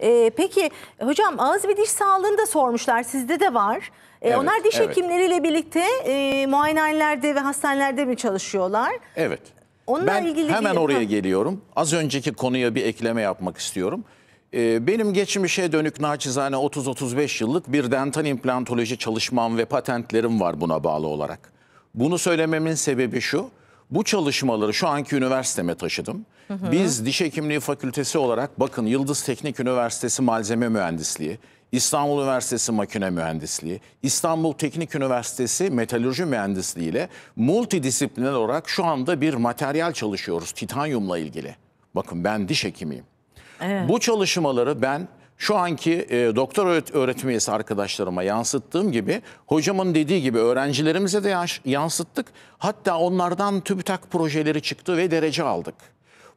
Ee, peki hocam ağız ve diş sağlığını da sormuşlar sizde de var. Ee, Evet, onlar diş evet. hekimleriyle birlikte e, muayenehanelerde ve hastanelerde mi çalışıyorlar? Evet. Onunla ben ilgili hemen oraya Ha. geliyorum. Az önceki konuya bir ekleme yapmak istiyorum. Ee, benim geçmişe dönük naçizane 30-35 yıllık bir dental implantoloji çalışmam ve patentlerim var buna bağlı olarak. Bunu söylememin sebebi şu. Bu çalışmaları şu anki üniversiteme taşıdım. Hı hı. Biz diş hekimliği fakültesi olarak bakın Yıldız Teknik Üniversitesi Malzeme Mühendisliği, İstanbul Üniversitesi Makine Mühendisliği, İstanbul Teknik Üniversitesi Metalürji Mühendisliği ile multidisipliner olarak şu anda bir materyal çalışıyoruz titanyumla ilgili. Bakın ben diş hekimiyim. Evet. Bu çalışmaları ben şu anki e, doktor öğretim üyesi arkadaşlarıma yansıttığım gibi hocamın dediği gibi öğrencilerimize de yansıttık. Hatta onlardan TÜBİTAK projeleri çıktı ve derece aldık.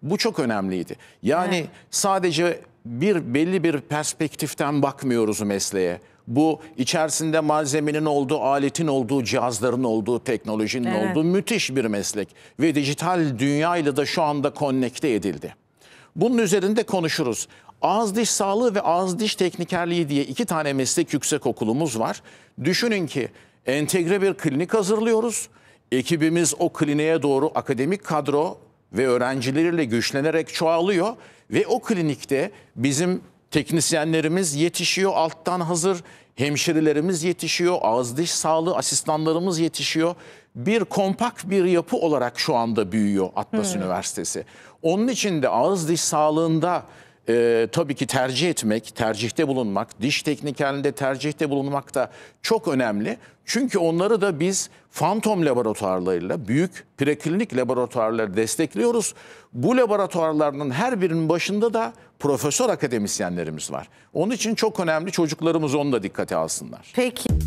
Bu çok önemliydi. Yani He. sadece bir belli bir perspektiften bakmıyoruz mesleğe. Bu içerisinde malzemenin olduğu, aletin olduğu, cihazların olduğu, teknolojinin evet. olduğu müthiş bir meslek. Ve dijital dünyayla da şu anda konnekte edildi. Bunun üzerinde konuşuruz. Ağız diş sağlığı ve ağız diş teknikerliği diye iki tane meslek yüksek okulumuz var. Düşünün ki entegre bir klinik hazırlıyoruz. Ekibimiz o kliniğe doğru akademik kadro ve öğrencileriyle güçlenerek çoğalıyor ve o klinikte bizim teknisyenlerimiz yetişiyor alttan hazır, hemşirelerimiz yetişiyor, ağız diş sağlığı asistanlarımız yetişiyor. Bir kompakt bir yapı olarak şu anda büyüyor Atlas hmm. Üniversitesi. Onun için de ağız diş sağlığında e, tabii ki tercih etmek, tercihte bulunmak, diş teknikerinde tercihte bulunmak da çok önemli. Çünkü onları da biz fantom laboratuvarlarıyla, büyük preklinik laboratuvarları destekliyoruz. Bu laboratuvarlarının her birinin başında da profesör akademisyenlerimiz var. Onun için çok önemli çocuklarımız onu da dikkate alsınlar. Peki.